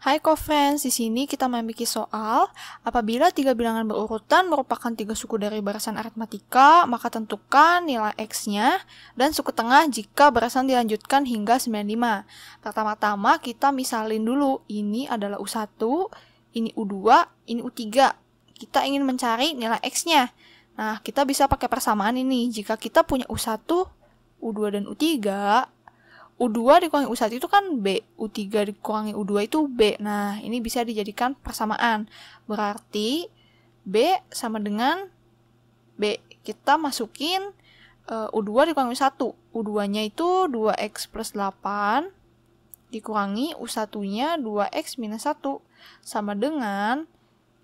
Hai co-friends, di sini kita memiliki soal apabila tiga bilangan berurutan merupakan tiga suku dari barisan aritmatika, maka tentukan nilai x-nya dan suku tengah jika barisan dilanjutkan hingga 95. Pertama-tama kita misalin dulu, ini adalah U1, ini U2, ini U3. Kita ingin mencari nilai x-nya. Nah, kita bisa pakai persamaan ini. Jika kita punya U1, U2, dan U3, U2 dikurangi U1 itu kan B, U3 dikurangi U2 itu B. Nah, ini bisa dijadikan persamaan. Berarti B sama dengan B. Kita masukin uh, eh, U2 dikurangi U1. U2-nya itu 2X plus 8 dikurangi U1-nya 2X minus 1. Sama dengan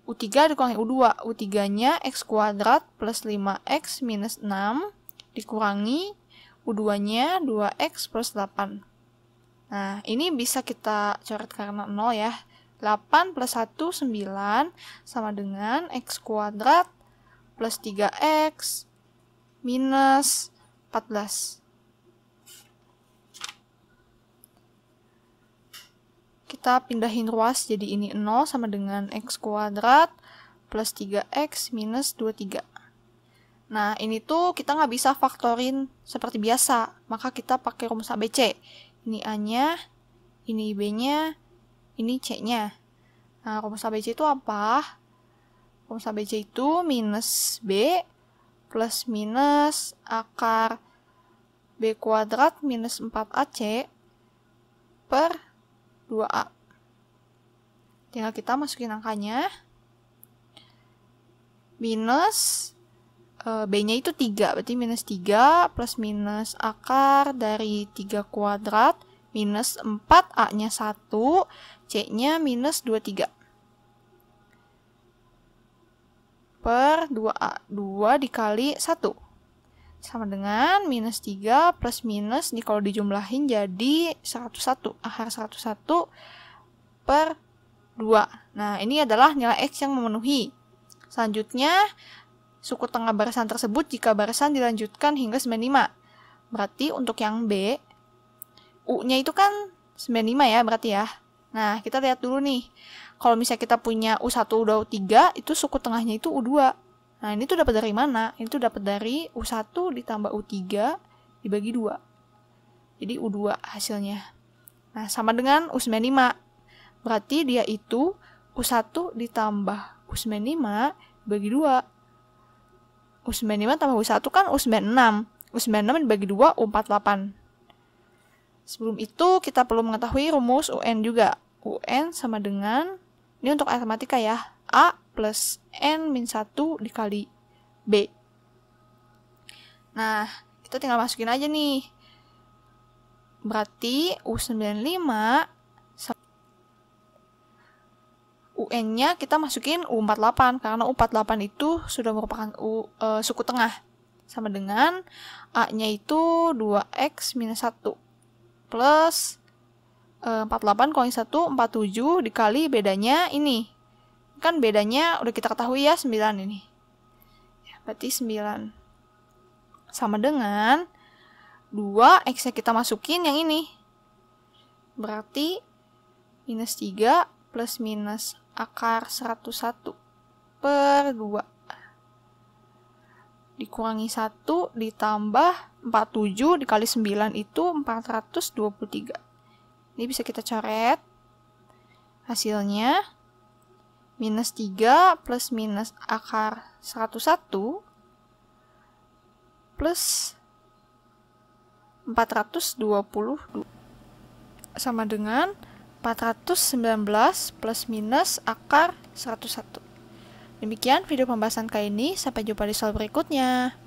U3 dikurangi U2. U3-nya X kuadrat plus 5X minus 6 dikurangi U2-nya 2x plus 8. Nah, ini bisa kita coret karena 0 ya. 8 plus 1, 9, sama dengan x kuadrat plus 3x minus 14. Kita pindahin ruas jadi ini 0 sama dengan x kuadrat plus 3x minus 23. Nah, ini tuh kita nggak bisa faktorin seperti biasa, maka kita pakai rumus ABC. Ini A-nya, ini B-nya, ini C-nya. Nah, rumus ABC itu apa? Rumus ABC itu minus B plus minus akar B kuadrat minus 4AC per 2A. Tinggal kita masukin angkanya. Minus Eh, B-nya itu 3, berarti minus 3 plus minus akar dari 3 kuadrat minus 4, A-nya 1, C-nya minus 23. Per 2A, 2 dikali 1. Sama dengan minus 3 plus minus, di, kalau dijumlahin jadi 101, akar 101 per 2. Nah, ini adalah nilai X yang memenuhi. Selanjutnya, suku tengah barisan tersebut jika barisan dilanjutkan hingga 95. Berarti untuk yang B, U-nya itu kan 95 ya berarti ya. Nah, kita lihat dulu nih. Kalau misalnya kita punya U1, U2, U3, itu suku tengahnya itu U2. Nah, ini tuh dapat dari mana? Ini tuh dapat dari U1 ditambah U3 dibagi 2. Jadi U2 hasilnya. Nah, sama dengan U95. Berarti dia itu U1 ditambah U95 dibagi 2. U95 tambah U1 kan U96. U96 dibagi 2 U48. Sebelum itu kita perlu mengetahui rumus UN juga. UN sama dengan, ini untuk matematika ya, A plus N min 1 dikali B. Nah, kita tinggal masukin aja nih. Berarti U95 N-nya kita masukin U48 karena U48 itu sudah merupakan U, e, suku tengah. Sama dengan A-nya itu 2X minus 1 plus e, 48 kurang 1, 47 dikali bedanya ini. Kan bedanya udah kita ketahui ya 9 ini. Ya, berarti 9. Sama dengan 2X-nya kita masukin yang ini. Berarti minus 3 plus minus akar 101 per 2 dikurangi 1 ditambah 47 dikali 9 itu 423 ini bisa kita coret hasilnya minus 3 plus minus akar 101 plus 422 sama dengan 419 plus minus akar 101. Demikian video pembahasan kali ini, sampai jumpa di soal berikutnya.